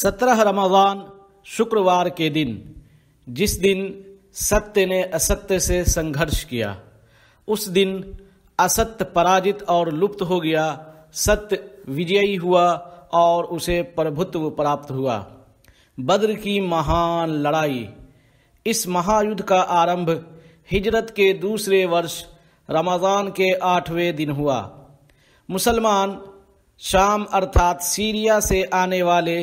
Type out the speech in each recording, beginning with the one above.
सत्रह रमजान शुक्रवार के दिन जिस दिन सत्य ने असत्य से संघर्ष किया उस दिन असत्य पराजित और लुप्त हो गया सत्य विजयी हुआ और उसे प्रभुत्व प्राप्त हुआ बद्र की महान लड़ाई इस महायुद्ध का आरंभ हिजरत के दूसरे वर्ष रमज़ान के आठवें दिन हुआ मुसलमान शाम अर्थात सीरिया से आने वाले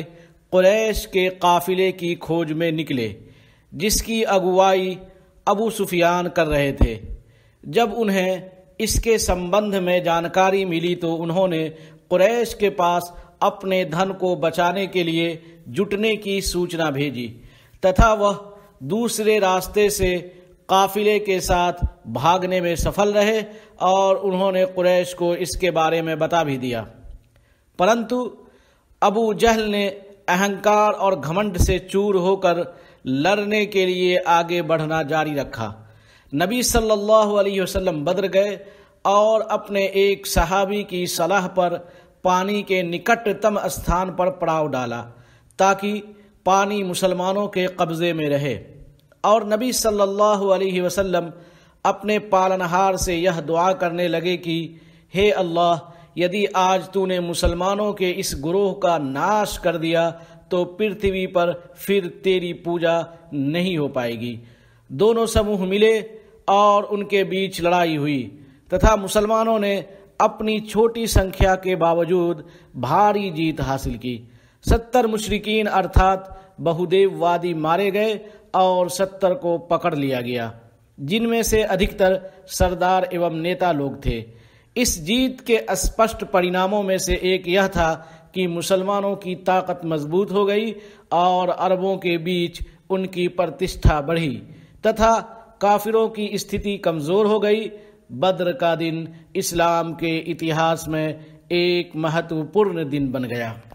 क्रैश के काफ़िले की खोज में निकले जिसकी अगुवाई अबू सुफियान कर रहे थे जब उन्हें इसके संबंध में जानकारी मिली तो उन्होंने क्रैश के पास अपने धन को बचाने के लिए जुटने की सूचना भेजी तथा वह दूसरे रास्ते से काफिले के साथ भागने में सफल रहे और उन्होंने कुरैश को इसके बारे में बता भी दिया परंतु अबू जहल ने अहंकार और घमंड से चूर होकर लड़ने के लिए आगे बढ़ना जारी रखा नबी सल्लल्लाहु अलैहि वसल्लम बद्र गए और अपने एक सहाबी की सलाह पर पानी के निकटतम स्थान पर पड़ाव डाला ताकि पानी मुसलमानों के कब्ज़े में रहे और नबी सल्लल्लाहु अलैहि वसल्लम अपने पालनहार से यह दुआ करने लगे कि हे अल्लाह यदि आज तूने मुसलमानों के इस ग्रोह का नाश कर दिया तो पृथ्वी पर फिर तेरी पूजा नहीं हो पाएगी दोनों समूह मिले और उनके बीच लड़ाई हुई तथा मुसलमानों ने अपनी छोटी संख्या के बावजूद भारी जीत हासिल की सत्तर मुशरकिन अर्थात बहुदेववादी मारे गए और सत्तर को पकड़ लिया गया जिनमें से अधिकतर सरदार एवं नेता लोग थे इस जीत के स्पष्ट परिणामों में से एक यह था कि मुसलमानों की ताकत मजबूत हो गई और अरबों के बीच उनकी प्रतिष्ठा बढ़ी तथा काफिरों की स्थिति कमज़ोर हो गई बद्र का दिन इस्लाम के इतिहास में एक महत्वपूर्ण दिन बन गया